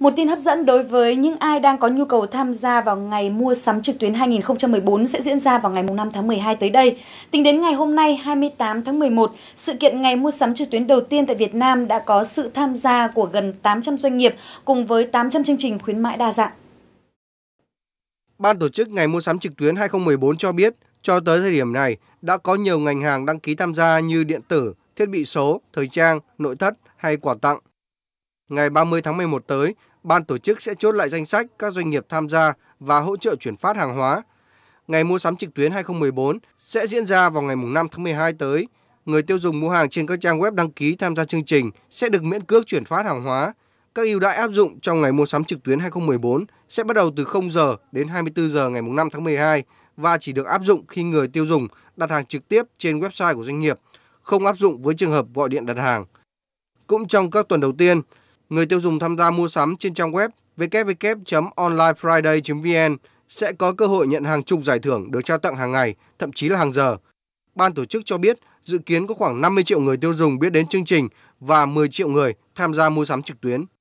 Một tin hấp dẫn đối với những ai đang có nhu cầu tham gia vào ngày mua sắm trực tuyến 2014 sẽ diễn ra vào ngày 5 tháng 12 tới đây. Tính đến ngày hôm nay 28 tháng 11, sự kiện ngày mua sắm trực tuyến đầu tiên tại Việt Nam đã có sự tham gia của gần 800 doanh nghiệp cùng với 800 chương trình khuyến mãi đa dạng. Ban tổ chức ngày mua sắm trực tuyến 2014 cho biết, cho tới thời điểm này đã có nhiều ngành hàng đăng ký tham gia như điện tử, thiết bị số, thời trang, nội thất hay quà tặng. Ngày 30 tháng 11 tới, ban tổ chức sẽ chốt lại danh sách các doanh nghiệp tham gia và hỗ trợ chuyển phát hàng hóa. Ngày mua sắm trực tuyến 2014 sẽ diễn ra vào ngày 5 tháng 12 tới. Người tiêu dùng mua hàng trên các trang web đăng ký tham gia chương trình sẽ được miễn cước chuyển phát hàng hóa. Các ưu đãi áp dụng trong ngày mua sắm trực tuyến 2014 sẽ bắt đầu từ 0 giờ đến 24 giờ ngày 5 tháng 12 và chỉ được áp dụng khi người tiêu dùng đặt hàng trực tiếp trên website của doanh nghiệp, không áp dụng với trường hợp gọi điện đặt hàng. Cũng trong các tuần đầu tiên, người tiêu dùng tham gia mua sắm trên trang web www.onlinefriday.vn sẽ có cơ hội nhận hàng chục giải thưởng được trao tặng hàng ngày, thậm chí là hàng giờ. Ban tổ chức cho biết dự kiến có khoảng 50 triệu người tiêu dùng biết đến chương trình và 10 triệu người tham gia mua sắm trực tuyến.